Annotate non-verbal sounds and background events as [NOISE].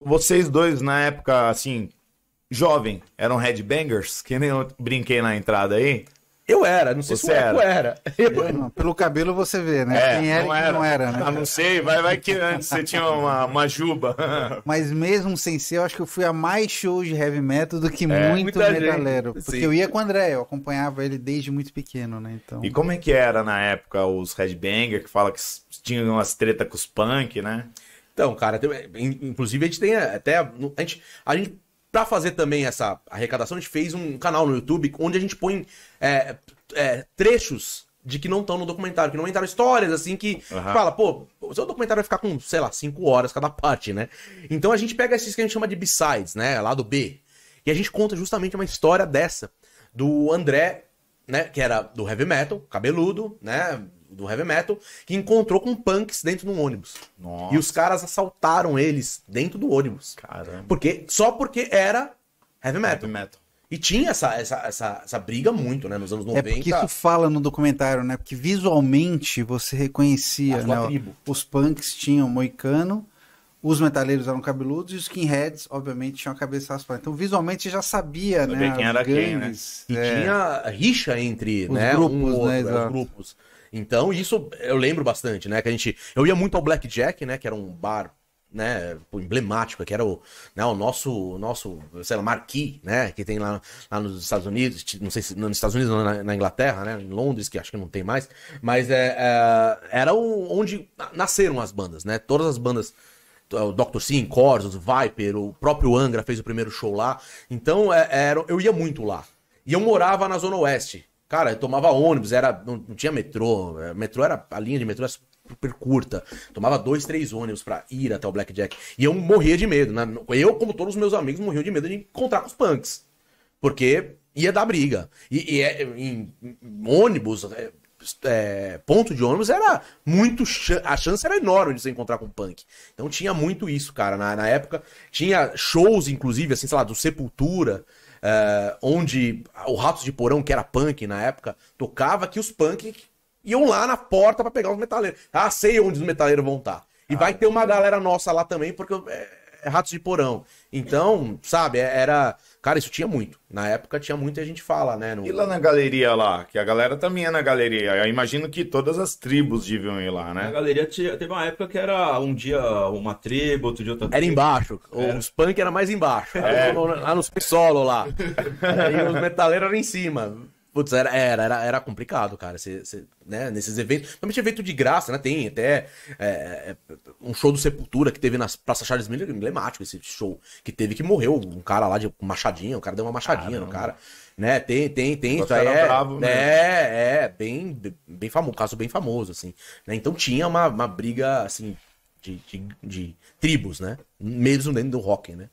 Vocês dois, na época, assim, jovem, eram headbangers? Que nem eu brinquei na entrada aí. Eu era, não sei você se o Eco era. era. [LAUGHS] pelo cabelo você vê, né? É, Quem era, não era. não era, né? Ah, não sei, vai, vai que antes você tinha uma, uma juba. [LAUGHS] Mas mesmo sem ser, eu acho que eu fui a mais shows de heavy metal do que é, muito metalero. porque sim. eu ia com o André, eu acompanhava ele desde muito pequeno, né? Então... E como é que era na época os headbanger que fala que tinham umas treta com os punk, né? Então, cara, é, inclusive a gente tem é, até. A gente, a gente para fazer também essa arrecadação, a gente fez um canal no YouTube onde a gente põe é, é, trechos de que não estão no documentário, que não entraram histórias assim que uhum. fala, pô, o seu documentário vai ficar com, sei lá, cinco horas cada parte, né? Então a gente pega esses que a gente chama de B-sides, né? Lado B. E a gente conta justamente uma história dessa, do André, né? Que era do heavy metal, cabeludo, né? do heavy metal, que encontrou com punks dentro de um ônibus. Nossa. E os caras assaltaram eles dentro do ônibus. Caramba. Porque, só porque era heavy metal. Heavy metal. E tinha essa, essa, essa, essa, briga muito, né? Nos anos 90. É porque tu fala no documentário, né? Porque visualmente você reconhecia, né? Tribo. Os punks tinham moicano, os metaleiros eram cabeludos e os skinheads, obviamente, tinham a cabeça raspada. Então, visualmente já sabia, sabia né? quem era gangues, quem, né? E é... tinha rixa entre os né? grupos, um, né? Outro, é, os grupos. Então, isso eu lembro bastante, né? Que a gente. Eu ia muito ao Blackjack, né? Que era um bar né, emblemático, que era o, né, o nosso, nosso, sei lá, marquee, né, que tem lá, lá nos Estados Unidos, não sei se nos Estados Unidos, na, na Inglaterra, né, em Londres, que acho que não tem mais, mas é, é era o, onde nasceram as bandas, né, todas as bandas, o Dr. Sim, Corsos, Viper, o próprio Angra fez o primeiro show lá, então é, era, eu ia muito lá, e eu morava na Zona Oeste, Cara, eu tomava ônibus, era não, não tinha metrô. É, metrô era a linha de metrô era super curta. Tomava dois, três ônibus pra ir até o Blackjack. E eu morria de medo, né? Eu, como todos os meus amigos, morriam de medo de encontrar com os punks. Porque ia dar briga. E, e, é, em, em, ônibus, é, é, ponto de ônibus era muito. A chance era enorme de se encontrar com punk. Então tinha muito isso, cara. Na, na época, tinha shows, inclusive, assim, sei lá, do Sepultura. É, onde o Ratos de Porão, que era punk na época, tocava que os punk iam lá na porta para pegar os metaleiros. Ah, sei onde os metaleiros vão estar. Tá. E ah, vai ter uma galera nossa lá também, porque é, é ratos de porão. Então, sabe, é, era. Cara, isso tinha muito. Na época tinha muita gente fala, né? No... E lá na galeria lá, que a galera também é na galeria. Eu imagino que todas as tribos deviam ir lá, né? Na galeria tinha... teve uma época que era um dia uma tribo, outro dia outra tribo. Era embaixo. É. Os punk era mais embaixo. É. Lá nos pisolos lá. [LAUGHS] e os metaleiros eram em cima. Putz, era, era, era, complicado, cara. Cê, cê, né, nesses eventos, principalmente evento de graça, né? Tem até é, é um show do Sepultura que teve na Praça Charles Miller, emblemático esse show que teve, que morreu um cara lá de machadinha, o cara deu uma machadinha Caramba. no cara. Né, tem, tem, tem. Isso aí é, bravo, né? é, é bem, bem famoso, caso bem famoso, assim. Né? Então tinha uma, uma briga, assim, de, de, de tribos, né? Mesmo dentro do rock, né?